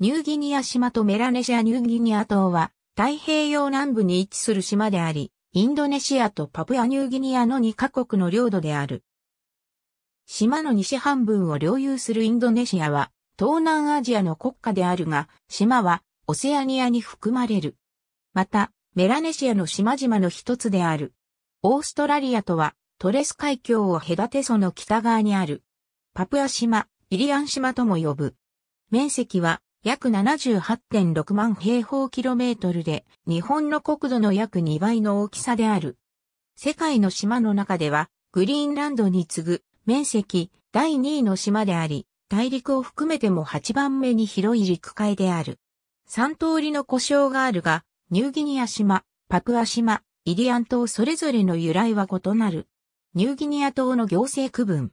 ニューギニア島とメラネシアニューギニア島は太平洋南部に位置する島であり、インドネシアとパプアニューギニアの2カ国の領土である。島の西半分を領有するインドネシアは東南アジアの国家であるが、島はオセアニアに含まれる。また、メラネシアの島々の一つである。オーストラリアとはトレス海峡を隔てその北側にある。パプア島、イリアン島とも呼ぶ。面積は約78.6万平方キロメートルで、日本の国土の約2倍の大きさである。世界の島の中では、グリーンランドに次ぐ、面積、第2位の島であり、大陸を含めても8番目に広い陸海である。3通りの故障があるが、ニューギニア島、パプア島、イリアン島それぞれの由来は異なる。ニューギニア島の行政区分。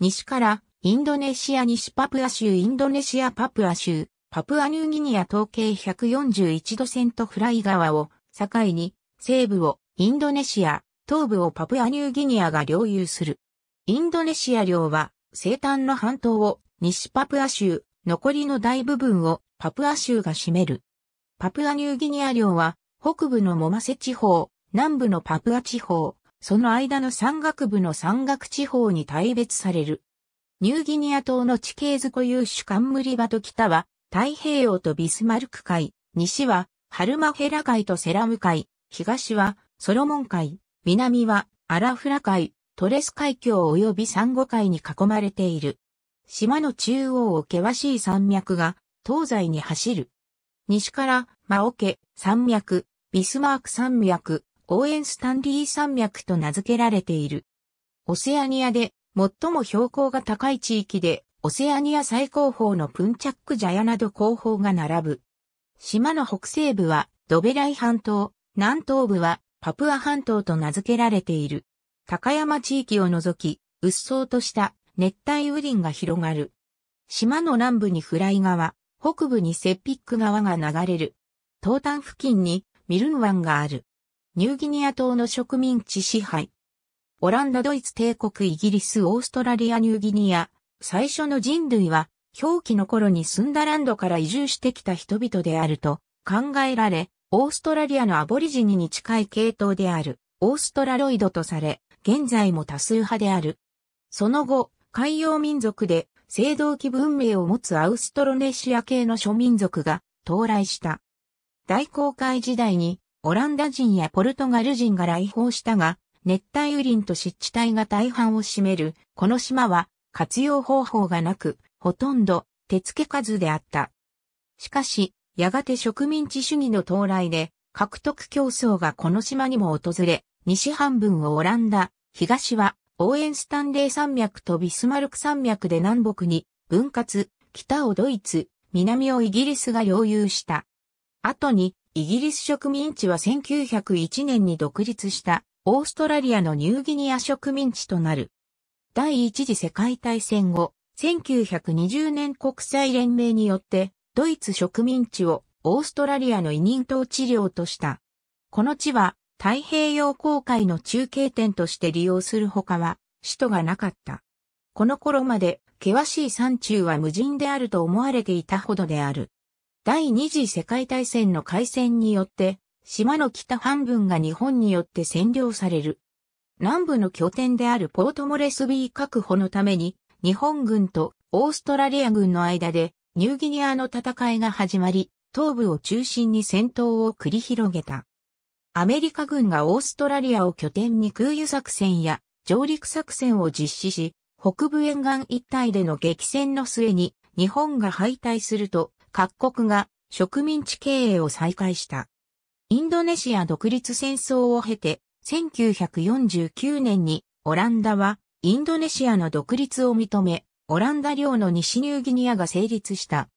西から、インドネシア西パプア州インドネシアパプア州、パプアニューギニア統計141度線とフライ川を境に、西部をインドネシア、東部をパプアニューギニアが領有する。インドネシア領は、西端の半島を西パプア州、残りの大部分をパプア州が占める。パプアニューギニア領は、北部のモマセ地方、南部のパプア地方、その間の山岳部の山岳地方に大別される。ニューギニア島の地形図固有種冠ンと北は、太平洋とビスマルク海、西はハルマヘラ海とセラム海、東はソロモン海、南はアラフラ海、トレス海峡及びサンゴ海に囲まれている。島の中央を険しい山脈が東西に走る。西からマオケ山脈、ビスマーク山脈、オーエンスタンリー山脈と名付けられている。オセアニアで最も標高が高い地域でオセアニア最高峰のプンチャックジャヤなど高峰が並ぶ。島の北西部はドベライ半島、南東部はパプア半島と名付けられている。高山地域を除き、うっそうとした熱帯雨林が広がる。島の南部にフライ川、北部にセッピック川が流れる。東端付近にミルン湾がある。ニューギニア島の植民地支配。オランダ、ドイツ帝国、イギリス、オーストラリア、ニューギニア、最初の人類は、表記の頃にスンダランドから移住してきた人々であると考えられ、オーストラリアのアボリジニに近い系統である、オーストラロイドとされ、現在も多数派である。その後、海洋民族で、青銅器文明を持つアウストロネシア系の諸民族が到来した。大航海時代にオランダ人やポルトガル人が来訪したが、熱帯雨林と湿地帯が大半を占める、この島は活用方法がなく、ほとんど手付け数であった。しかし、やがて植民地主義の到来で、獲得競争がこの島にも訪れ、西半分をオランダ、東はオーエンスタンレー山脈とビスマルク山脈で南北に分割、北をドイツ、南をイギリスが領有した。後に、イギリス植民地は1901年に独立したオーストラリアのニューギニア植民地となる。第一次世界大戦後、1920年国際連盟によってドイツ植民地をオーストラリアの委任統治領とした。この地は太平洋航海の中継点として利用するほかは、首都がなかった。この頃まで険しい山中は無人であると思われていたほどである。第二次世界大戦の開戦によって、島の北半分が日本によって占領される。南部の拠点であるポートモレスビー確保のために、日本軍とオーストラリア軍の間でニューギニアの戦いが始まり、東部を中心に戦闘を繰り広げた。アメリカ軍がオーストラリアを拠点に空輸作戦や上陸作戦を実施し、北部沿岸一帯での激戦の末に日本が敗退すると各国が植民地経営を再開した。インドネシア独立戦争を経て1949年にオランダはインドネシアの独立を認め、オランダ領の西ニューギニアが成立した。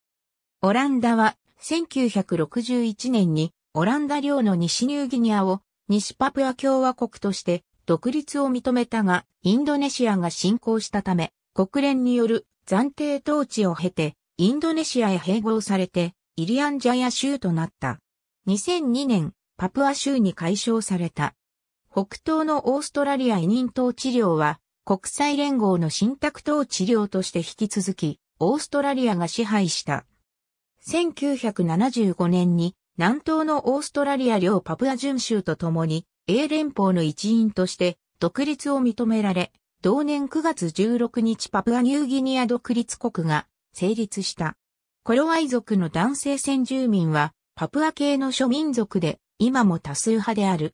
オランダは1961年にオランダ領の西ニューギニアを西パプア共和国として独立を認めたが、インドネシアが侵攻したため、国連による暫定統治を経て、インドネシアへ併合されて、イリアンジャヤ州となった。2002年、パプア州に解消された。北東のオーストラリア委任島治療は、国際連合の信託等治療として引き続き、オーストラリアが支配した。1975年に南東のオーストラリア領パプア準州と共に、英連邦の一員として独立を認められ、同年9月16日パプアニューギニア独立国が成立した。コロワイ族の男性先住民はパプア系の諸民族で今も多数派である。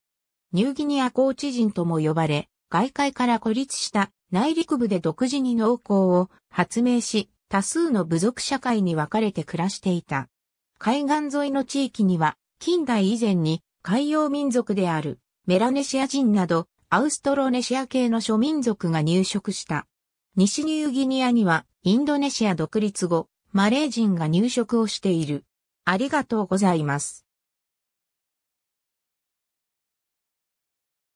ニューギニア高知人とも呼ばれ、外界から孤立した内陸部で独自に農耕を発明し、多数の部族社会に分かれて暮らしていた。海岸沿いの地域には、近代以前に海洋民族であるメラネシア人など、アウストロネシア系の諸民族が入植した。西ニューギニアには、インドネシア独立後、マレー人が入植をしている。ありがとうございます。